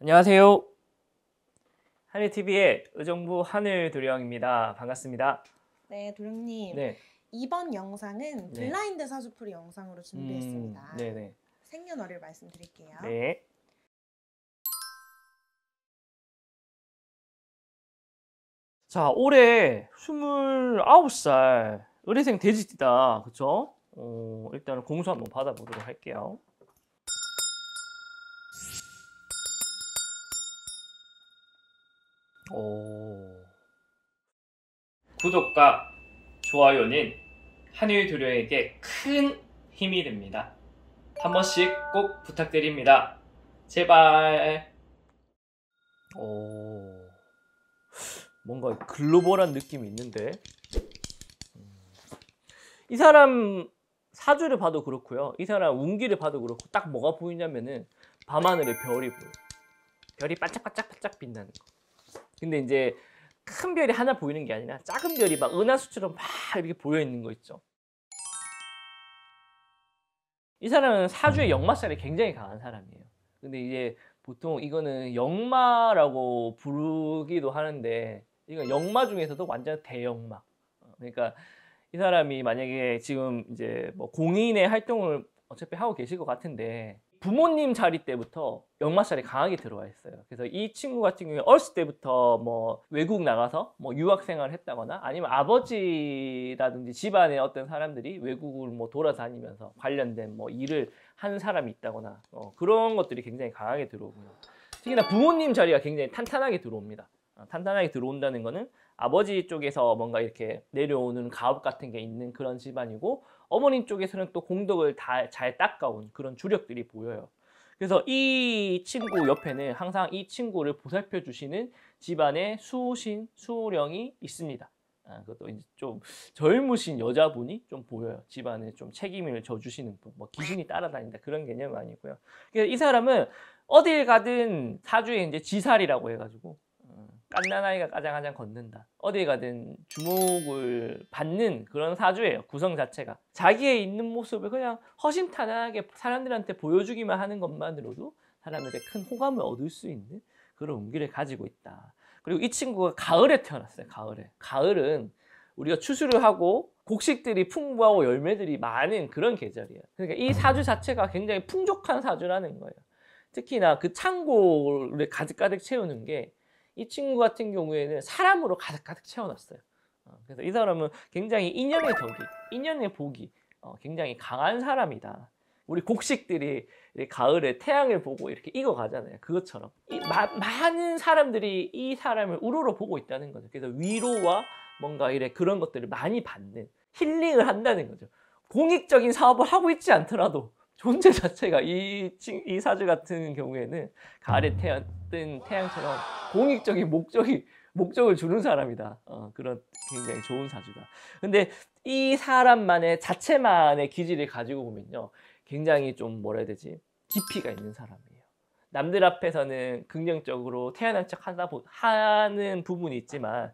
안녕하세요. 한일TV의 의정부 하늘 도령입니다. 반갑습니다. 네, 도령님. 네. 이번 영상은 네. 블라인드 사주풀이 영상으로 준비했습니다. 음, 네네. 생년월일 말씀드릴게요. 네. 자, 올해 29살 의뢰생 돼지띠다. 그쵸? 어, 일단 공수 한번 받아보도록 할게요. 오. 구독과 좋아요는 한일 두려에게 큰 힘이 됩니다. 한 번씩 꼭 부탁드립니다. 제발. 오. 뭔가 글로벌한 느낌이 있는데. 음. 이 사람 사주를 봐도 그렇고요. 이 사람 운기를 봐도 그렇고 딱 뭐가 보이냐면은 밤하늘에 별이 보여요. 별이 반짝반짝반짝 빛나는 거. 근데 이제 큰 별이 하나 보이는 게 아니라 작은 별이 막 은하수처럼 막 이렇게 보여 있는 거 있죠. 이 사람은 사주의 역마살이 굉장히 강한 사람이에요. 근데 이제 보통 이거는 역마라고 부르기도 하는데 이건 역마 중에서도 완전 대역마. 그러니까 이 사람이 만약에 지금 이제 뭐 공인의 활동을 어차피 하고 계실 것 같은데 부모님 자리 때부터 역마살이 강하게 들어와 있어요. 그래서 이 친구 같은 경우에 어렸을 때부터 뭐 외국 나가서 뭐 유학 생활을 했다거나 아니면 아버지라든지 집안의 어떤 사람들이 외국을 뭐 돌아다니면서 관련된 뭐 일을 한 사람이 있다거나 어 그런 것들이 굉장히 강하게 들어오고요. 특히나 부모님 자리가 굉장히 탄탄하게 들어옵니다. 어 탄탄하게 들어온다는 거는 아버지 쪽에서 뭔가 이렇게 내려오는 가업 같은 게 있는 그런 집안이고 어머님 쪽에서는 또 공덕을 다 잘 닦아온 그런 주력들이 보여요. 그래서 이 친구 옆에는 항상 이 친구를 보살펴 주시는 집안의 수호신, 수호령이 있습니다. 아, 그것도 이제 좀 젊으신 여자분이 좀 보여요. 집안에 좀 책임을 져주시는 분, 뭐 귀신이 따라다닌다 그런 개념은 아니고요. 그래서 이 사람은 어딜 가든 사주에 이제 지살이라고 해가지고 갓난아이가 까장까장 걷는다. 어디 가든 주목을 받는 그런 사주예요. 구성 자체가. 자기의 있는 모습을 그냥 허심탄회하게 사람들한테 보여주기만 하는 것만으로도 사람에게 큰 호감을 얻을 수 있는 그런 운기를 가지고 있다. 그리고 이 친구가 가을에 태어났어요. 가을에. 가을은 우리가 추수를 하고 곡식들이 풍부하고 열매들이 많은 그런 계절이에요. 그러니까 이 사주 자체가 굉장히 풍족한 사주라는 거예요. 특히나 그 창고를 가득가득 채우는 게이 친구 같은 경우에는 사람으로 가득 가득 채워놨어요. 어, 그래서 이 사람은 굉장히 인연의 덕이, 인연의 복이 어, 굉장히 강한 사람이다. 우리 곡식들이 가을에 태양을 보고 이렇게 익어가잖아요. 그것처럼 마, 많은 사람들이 이 사람을 우러러 보고 있다는 거죠. 그래서 위로와 뭔가 이래 그런 것들을 많이 받는 힐링을 한다는 거죠. 공익적인 사업을 하고 있지 않더라도 존재 자체가 이, 이 사주 같은 경우에는 가을에 음. 태어, 뜬 태양처럼 공익적인 목적이 목적을 주는 사람이다. 어, 그런 굉장히 좋은 사주다. 근데 이 사람만의 자체만의 기질을 가지고 보면요. 굉장히 좀 뭐라 해야 되지? 깊이가 있는 사람이에요. 남들 앞에서는 긍정적으로 태어난 척 하다 하는 부분이 있지만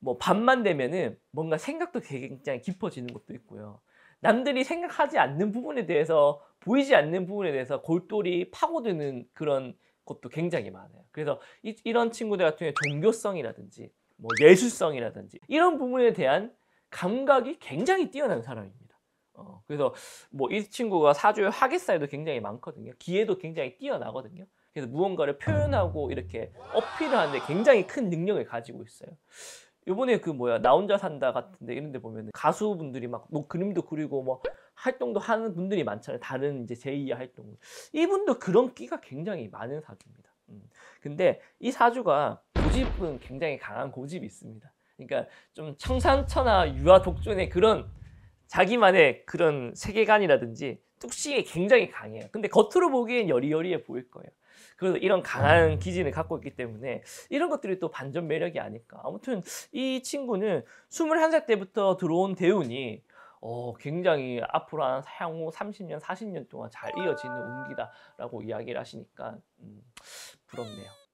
뭐 밤만 되면은 뭔가 생각도 굉장히 깊어지는 것도 있고요. 남들이 생각하지 않는 부분에 대해서 보이지 않는 부분에 대해서 골똘히 파고드는 그런 것도 굉장히 많아요. 그래서 이, 런 친구들 같은 경우에 종교성이라든지 뭐 예술성이라든지 이런 부분에 대한 감각이 굉장히 뛰어난 사람입니다. 어, 그래서 뭐 이 친구가 사주의 화개사에도 굉장히 많거든요. 기회도 굉장히 뛰어나거든요. 그래서 무언가를 표현하고 이렇게 어필을 하는데 굉장히 큰 능력을 가지고 있어요. 요번에 그 뭐야 나 혼자 산다 같은데 이런 데 보면 가수분들이 막 뭐 그림도 그리고 뭐 활동도 하는 분들이 많잖아요 다른 이제 제2의 활동 이분도 그런 끼가 굉장히 많은 사주입니다 음. 근데 이 사주가 고집은 굉장히 강한 고집이 있습니다 그러니까 좀청산천나 유아 독존의 그런 자기만의 그런 세계관이라든지 뚝심이 굉장히 강해요 근데 겉으로 보기엔 여리여리해 보일 거예요 그래서 이런 강한 음. 기진을 갖고 있기 때문에 이런 것들이 또 반전 매력이 아닐까. 아무튼 이 친구는 21살 때부터 들어온 대운이 어, 굉장히 앞으로 한 향후 30년, 40년 동안 잘 이어지는 운기다라고 이야기를 하시니까 음, 부럽네요.